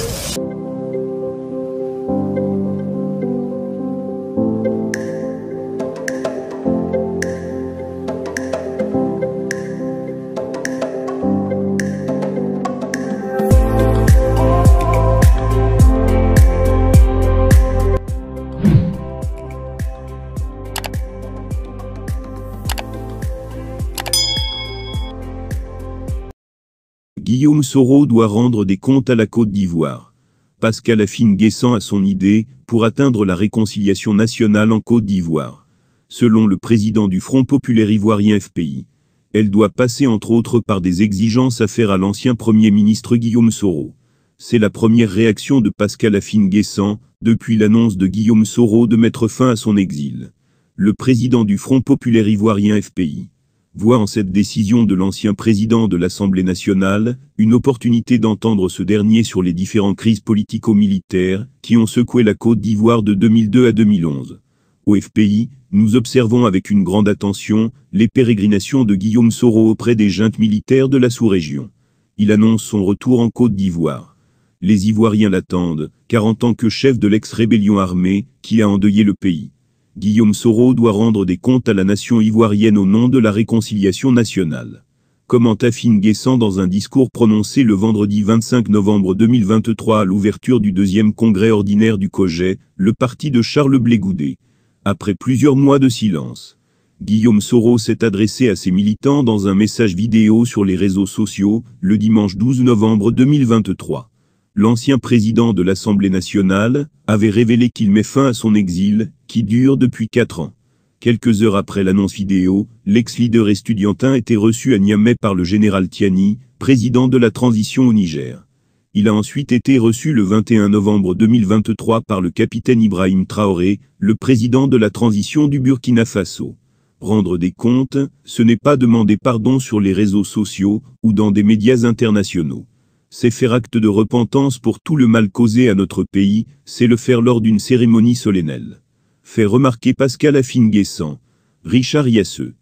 you Guillaume Soro doit rendre des comptes à la Côte d'Ivoire. Pascal Affine guessant a son idée pour atteindre la réconciliation nationale en Côte d'Ivoire. Selon le président du Front populaire ivoirien FPI, elle doit passer entre autres par des exigences à faire à l'ancien Premier ministre Guillaume Soro. C'est la première réaction de Pascal Affine guessant depuis l'annonce de Guillaume Soro de mettre fin à son exil. Le président du Front populaire ivoirien FPI voit en cette décision de l'ancien président de l'Assemblée nationale une opportunité d'entendre ce dernier sur les différentes crises politico-militaires qui ont secoué la Côte d'Ivoire de 2002 à 2011. Au FPI, nous observons avec une grande attention les pérégrinations de Guillaume Soro auprès des juntes militaires de la sous-région. Il annonce son retour en Côte d'Ivoire. Les Ivoiriens l'attendent, car en tant que chef de l'ex-rébellion armée, qui a endeuillé le pays, Guillaume Soro doit rendre des comptes à la nation ivoirienne au nom de la réconciliation nationale. Comment Commenta Guessant dans un discours prononcé le vendredi 25 novembre 2023 à l'ouverture du deuxième congrès ordinaire du COGET, le parti de Charles Blégoudet. Après plusieurs mois de silence, Guillaume Soro s'est adressé à ses militants dans un message vidéo sur les réseaux sociaux, le dimanche 12 novembre 2023 l'ancien président de l'Assemblée nationale, avait révélé qu'il met fin à son exil, qui dure depuis quatre ans. Quelques heures après l'annonce vidéo, l'ex-leader estudiantin était reçu à Niamey par le général Tiani, président de la transition au Niger. Il a ensuite été reçu le 21 novembre 2023 par le capitaine Ibrahim Traoré, le président de la transition du Burkina Faso. Rendre des comptes, ce n'est pas demander pardon sur les réseaux sociaux ou dans des médias internationaux c'est faire acte de repentance pour tout le mal causé à notre pays, c'est le faire lors d'une cérémonie solennelle. Fait remarquer Pascal Affinguessant. Richard Yasseux.